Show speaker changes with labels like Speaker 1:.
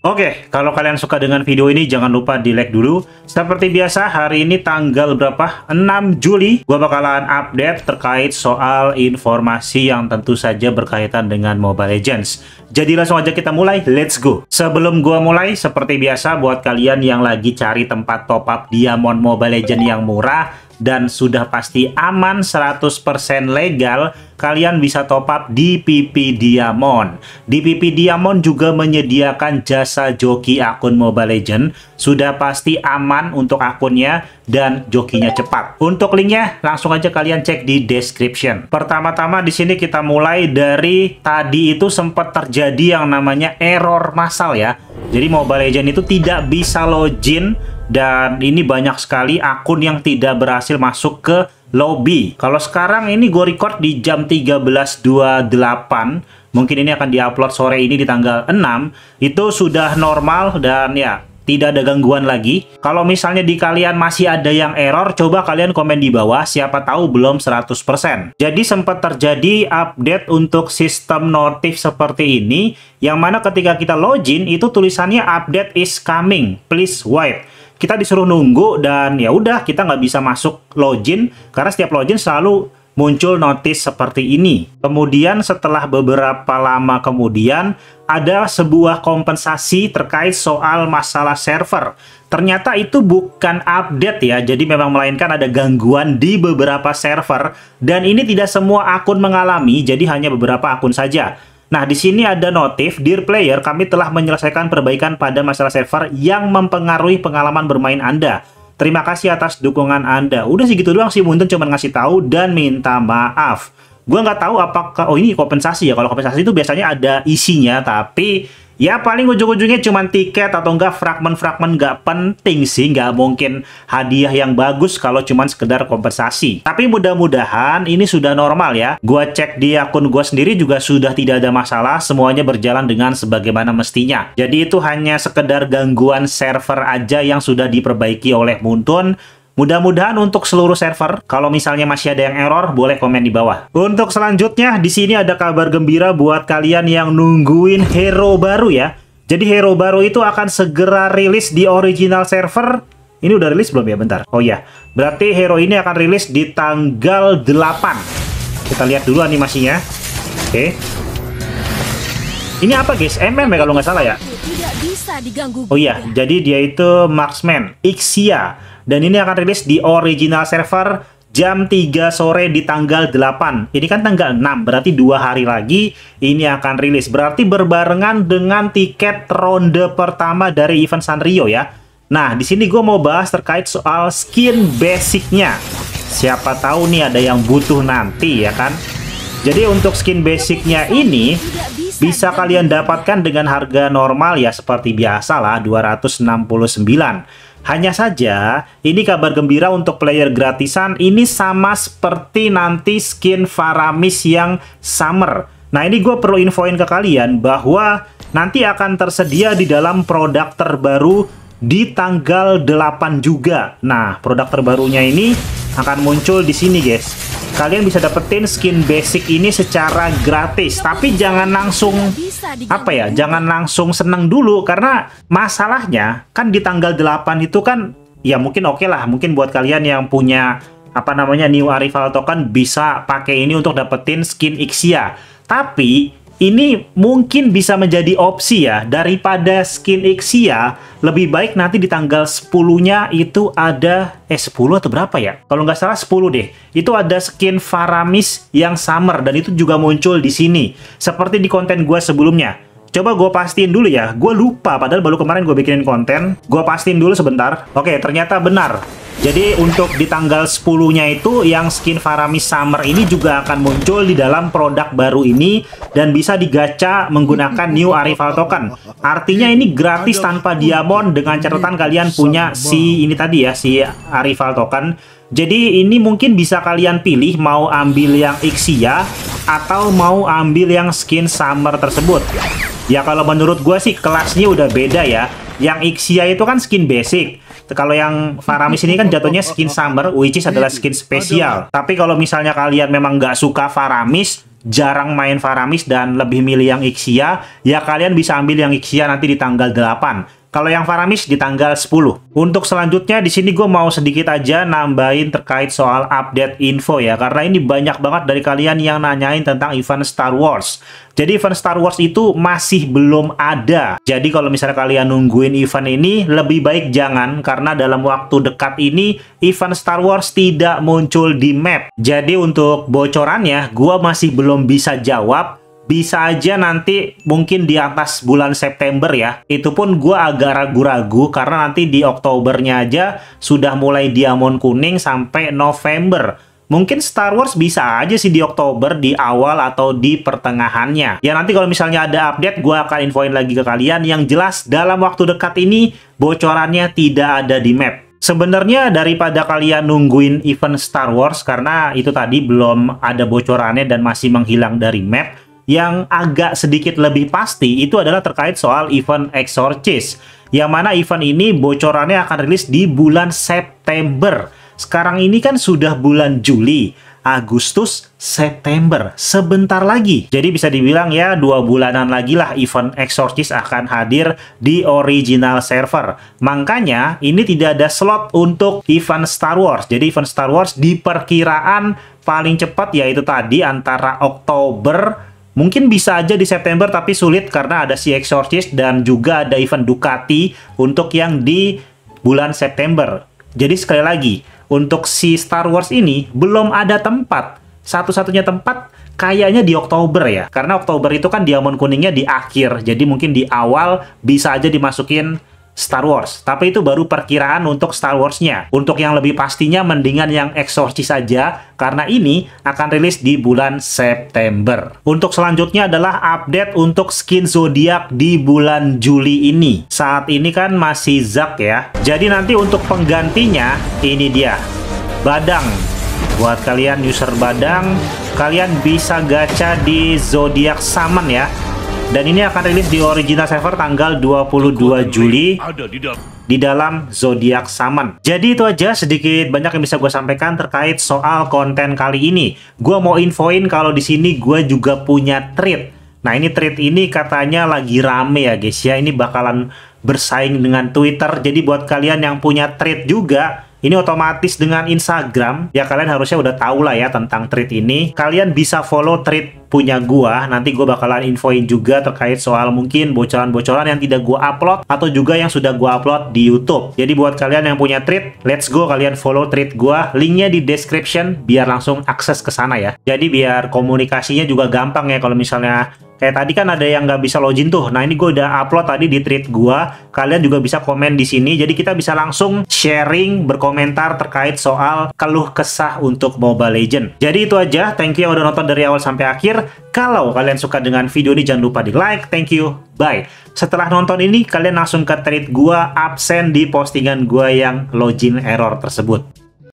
Speaker 1: Oke, kalau kalian suka dengan video ini jangan lupa di like dulu. Seperti biasa, hari ini tanggal berapa? 6 Juli. Gua bakalan update terkait soal informasi yang tentu saja berkaitan dengan Mobile Legends. Jadi langsung aja kita mulai, let's go. Sebelum gua mulai, seperti biasa buat kalian yang lagi cari tempat top up Diamond Mobile Legends yang murah, dan sudah pasti aman 100% legal, kalian bisa top up di PP Diamond. Di PP Diamond juga menyediakan jasa joki akun Mobile Legend, sudah pasti aman untuk akunnya dan jokinya cepat. Untuk linknya langsung aja kalian cek di description. Pertama-tama di sini kita mulai dari tadi itu sempat terjadi yang namanya error massal ya jadi Mobile Legends itu tidak bisa login dan ini banyak sekali akun yang tidak berhasil masuk ke lobby. Kalau sekarang ini gue record di jam 13.28, mungkin ini akan diupload sore ini di tanggal 6, itu sudah normal dan ya tidak ada gangguan lagi. Kalau misalnya di kalian masih ada yang error, coba kalian komen di bawah, siapa tahu belum 100%. Jadi sempat terjadi update untuk sistem notif seperti ini, yang mana ketika kita login itu tulisannya update is coming, please wait kita disuruh nunggu dan ya udah kita nggak bisa masuk login karena setiap login selalu muncul notis seperti ini. Kemudian setelah beberapa lama kemudian, ada sebuah kompensasi terkait soal masalah server. Ternyata itu bukan update ya, jadi memang melainkan ada gangguan di beberapa server. Dan ini tidak semua akun mengalami, jadi hanya beberapa akun saja. Nah, di sini ada notif, Dear Player, kami telah menyelesaikan perbaikan pada masalah server yang mempengaruhi pengalaman bermain Anda. Terima kasih atas dukungan Anda. Udah sih gitu doang sih Munten cuma ngasih tahu dan minta maaf. Gue nggak tahu apakah oh ini kompensasi ya. Kalau kompensasi itu biasanya ada isinya tapi Ya paling ujung-ujungnya cuma tiket atau enggak fragmen-fragmen nggak penting sih, Enggak mungkin hadiah yang bagus kalau cuma sekedar kompensasi. Tapi mudah-mudahan ini sudah normal ya. Gua cek di akun gua sendiri juga sudah tidak ada masalah, semuanya berjalan dengan sebagaimana mestinya. Jadi itu hanya sekedar gangguan server aja yang sudah diperbaiki oleh Muntun Mudah-mudahan untuk seluruh server, kalau misalnya masih ada yang error, boleh komen di bawah. Untuk selanjutnya, di sini ada kabar gembira buat kalian yang nungguin hero baru ya. Jadi hero baru itu akan segera rilis di original server. Ini udah rilis belum ya? Bentar. Oh iya, berarti hero ini akan rilis di tanggal 8. Kita lihat dulu animasinya. Oke. Ini apa guys? MM ya kalau nggak salah ya? Oh iya, jadi dia itu marksman, Ixia. Dan ini akan rilis di original server jam 3 sore di tanggal 8. Ini kan tanggal 6, berarti dua hari lagi ini akan rilis. Berarti berbarengan dengan tiket ronde pertama dari event Sanrio ya. Nah, di sini gue mau bahas terkait soal skin basicnya. Siapa tahu nih ada yang butuh nanti ya kan? Jadi untuk skin basicnya ini bisa kalian dapatkan dengan harga normal ya seperti biasa lah 269 hanya saja, ini kabar gembira untuk player gratisan ini sama seperti nanti skin Faramis yang Summer. Nah ini gue perlu infoin ke kalian bahwa nanti akan tersedia di dalam produk terbaru di tanggal 8 juga. Nah, produk terbarunya ini akan muncul di sini, guys. Kalian bisa dapetin skin basic ini secara gratis, tapi jangan langsung apa ya? Jangan langsung seneng dulu karena masalahnya kan di tanggal 8 itu kan ya mungkin oke okay lah, mungkin buat kalian yang punya apa namanya New Arrival Token bisa pakai ini untuk dapetin skin Ixia. Tapi ini mungkin bisa menjadi opsi ya daripada skin Xia lebih baik nanti di tanggal 10-nya itu ada eh 10 atau berapa ya kalau nggak salah 10 deh itu ada skin Faramis yang summer dan itu juga muncul di sini seperti di konten gue sebelumnya Coba gue pastiin dulu ya, gue lupa padahal baru kemarin gue bikinin konten. Gue pastiin dulu sebentar. Oke, ternyata benar. Jadi untuk di tanggal 10-nya itu yang skin Faramis Summer ini juga akan muncul di dalam produk baru ini dan bisa digacha menggunakan New Arrival Token. Artinya ini gratis tanpa diamond dengan catatan kalian punya si ini tadi ya, si Arrival Token. Jadi ini mungkin bisa kalian pilih mau ambil yang Ixia atau mau ambil yang skin Summer tersebut. Ya kalau menurut gue sih kelasnya udah beda ya yang Ixia itu kan skin basic kalau yang Faramis ini kan jatuhnya skin summer which is adalah skin spesial tapi kalau misalnya kalian memang nggak suka Faramis jarang main Faramis dan lebih milih yang Ixia ya kalian bisa ambil yang Ixia nanti di tanggal 8 kalau yang Faramis di tanggal 10. Untuk selanjutnya di sini gue mau sedikit aja nambahin terkait soal update info ya. Karena ini banyak banget dari kalian yang nanyain tentang event Star Wars. Jadi event Star Wars itu masih belum ada. Jadi kalau misalnya kalian nungguin event ini, lebih baik jangan. Karena dalam waktu dekat ini, event Star Wars tidak muncul di map. Jadi untuk bocorannya, gue masih belum bisa jawab bisa aja nanti mungkin di atas bulan September ya. Itu pun gue agak ragu-ragu karena nanti di Oktobernya aja sudah mulai diamond kuning sampai November. Mungkin Star Wars bisa aja sih di Oktober, di awal atau di pertengahannya. Ya nanti kalau misalnya ada update, gue akan infoin lagi ke kalian. Yang jelas, dalam waktu dekat ini, bocorannya tidak ada di map. Sebenarnya daripada kalian nungguin event Star Wars karena itu tadi belum ada bocorannya dan masih menghilang dari map, yang agak sedikit lebih pasti itu adalah terkait soal event Exorcist. Yang mana event ini bocorannya akan rilis di bulan September. Sekarang ini kan sudah bulan Juli. Agustus, September, sebentar lagi. Jadi bisa dibilang ya dua bulanan lagi lah event Exorcist akan hadir di original server. Makanya ini tidak ada slot untuk event Star Wars. Jadi event Star Wars diperkiraan paling cepat yaitu tadi antara Oktober Mungkin bisa aja di September tapi sulit karena ada si Exorcist dan juga ada event Ducati untuk yang di bulan September. Jadi sekali lagi, untuk si Star Wars ini belum ada tempat. Satu-satunya tempat kayaknya di Oktober ya. Karena Oktober itu kan diamond kuningnya di akhir. Jadi mungkin di awal bisa aja dimasukin Star Wars. Tapi itu baru perkiraan untuk Star Wars-nya. Untuk yang lebih pastinya mendingan yang Exorcist saja karena ini akan rilis di bulan September. Untuk selanjutnya adalah update untuk skin zodiak di bulan Juli ini. Saat ini kan masih Zack ya. Jadi nanti untuk penggantinya ini dia. Badang. Buat kalian user Badang, kalian bisa gacha di zodiak Summon ya dan ini akan rilis di original server tanggal 22 Juli di dalam zodiak Saman. Jadi itu aja sedikit banyak yang bisa gue sampaikan terkait soal konten kali ini. Gue mau infoin kalau di sini gue juga punya treat. Nah ini treat ini katanya lagi rame ya guys ya. Ini bakalan bersaing dengan Twitter. Jadi buat kalian yang punya treat juga, ini otomatis dengan Instagram, ya kalian harusnya udah tau lah ya tentang trade ini. Kalian bisa follow trade punya gua nanti gua bakalan infoin juga terkait soal mungkin bocoran-bocoran yang tidak gua upload atau juga yang sudah gua upload di YouTube. Jadi buat kalian yang punya treat, let's go kalian follow treat gua. Linknya di description biar langsung akses ke sana ya. Jadi biar komunikasinya juga gampang ya kalau misalnya Kayak tadi kan ada yang nggak bisa login tuh. Nah ini gue udah upload tadi di tweet gue. Kalian juga bisa komen di sini. Jadi kita bisa langsung sharing, berkomentar terkait soal keluh kesah untuk Mobile Legend. Jadi itu aja. Thank you yang udah nonton dari awal sampai akhir. Kalau kalian suka dengan video ini jangan lupa di like. Thank you. Bye. Setelah nonton ini kalian langsung ke tweet gue absen di postingan gue yang login error tersebut.